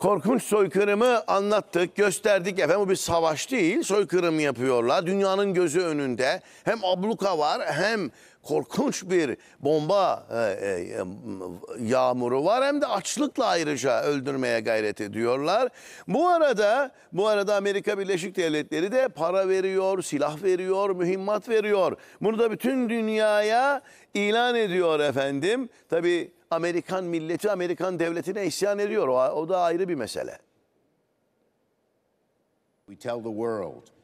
korkunç soykırımı anlattık, gösterdik. Efendim bu bir savaş değil, soykırım yapıyorlar. Dünyanın gözü önünde hem abluka var hem korkunç bir bomba e, e, e, yağmuru var hem de açlıkla ayrıca öldürmeye gayret ediyorlar. Bu arada bu arada Amerika Birleşik Devletleri de para veriyor, silah veriyor, mühimmat veriyor. Bunu da bütün dünyaya ilan ediyor efendim. Tabii Amerikan milleti Amerikan devletine isyan ediyor. O, o da ayrı bir mesele. We tell the world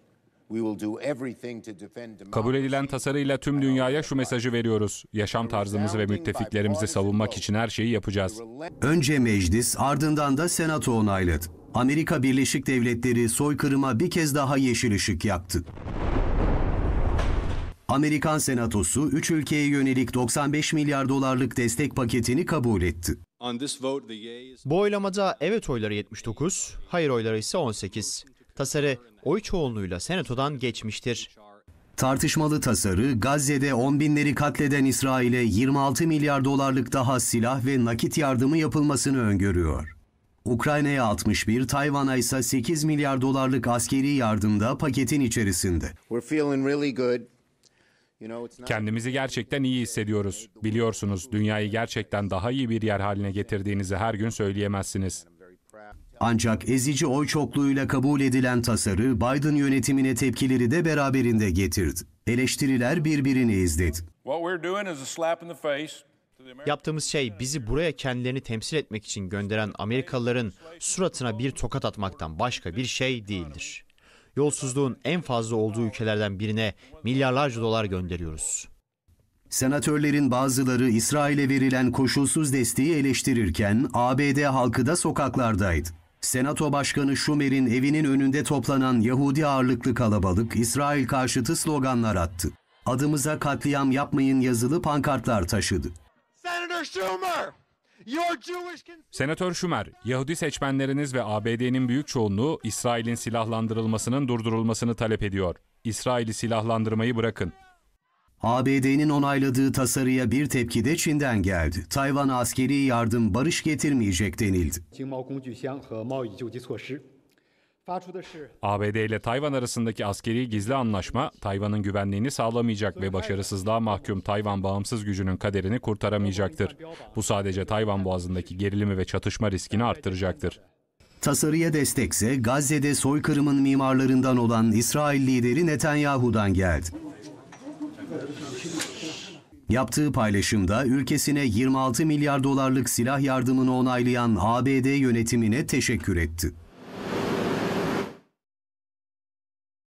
Kabul edilen tasarıyla tüm dünyaya şu mesajı veriyoruz. Yaşam tarzımızı ve müttefiklerimizi savunmak için her şeyi yapacağız. Önce meclis ardından da senato onayladı. Amerika Birleşik Devletleri soykırıma bir kez daha yeşil ışık yaktı. Amerikan Senatosu 3 ülkeye yönelik 95 milyar dolarlık destek paketini kabul etti. Bu oylamada evet oyları 79, hayır oyları ise 18. Tasarı oy çoğunluğuyla senatodan geçmiştir. Tartışmalı tasarı Gazze'de 10 binleri katleden İsrail'e 26 milyar dolarlık daha silah ve nakit yardımı yapılmasını öngörüyor. Ukrayna'ya 61, Tayvan'a ise 8 milyar dolarlık askeri yardımda paketin içerisinde. Kendimizi gerçekten iyi hissediyoruz. Biliyorsunuz dünyayı gerçekten daha iyi bir yer haline getirdiğinizi her gün söyleyemezsiniz. Ancak ezici oy çokluğuyla kabul edilen tasarı Biden yönetimine tepkileri de beraberinde getirdi. Eleştiriler birbirini izledi. Yaptığımız şey bizi buraya kendilerini temsil etmek için gönderen Amerikalıların suratına bir tokat atmaktan başka bir şey değildir. Yolsuzluğun en fazla olduğu ülkelerden birine milyarlarca dolar gönderiyoruz. Senatörlerin bazıları İsrail'e verilen koşulsuz desteği eleştirirken ABD halkı da sokaklardaydı. Senato Başkanı Schumer'in evinin önünde toplanan Yahudi ağırlıklı kalabalık İsrail karşıtı sloganlar attı. Adımıza katliam yapmayın yazılı pankartlar taşıdı. Senator Schumer! Senatör Schumer, Yahudi seçmenleriniz ve ABD'nin büyük çoğunluğu İsrail'in silahlandırılmasının durdurulmasını talep ediyor. İsrail'i silahlandırmayı bırakın. ABD'nin onayladığı tasarıya bir tepki de Çin'den geldi. Tayvan askeri yardım barış getirmeyecek denildi. ABD ile Tayvan arasındaki askeri gizli anlaşma Tayvan'ın güvenliğini sağlamayacak ve başarısızlığa mahkum Tayvan bağımsız gücünün kaderini kurtaramayacaktır. Bu sadece Tayvan boğazındaki gerilimi ve çatışma riskini arttıracaktır. Tasarıya destekse Gazze'de soykırımın mimarlarından olan İsrail lideri Netanyahu'dan geldi. Yaptığı paylaşımda ülkesine 26 milyar dolarlık silah yardımını onaylayan ABD yönetimine teşekkür etti.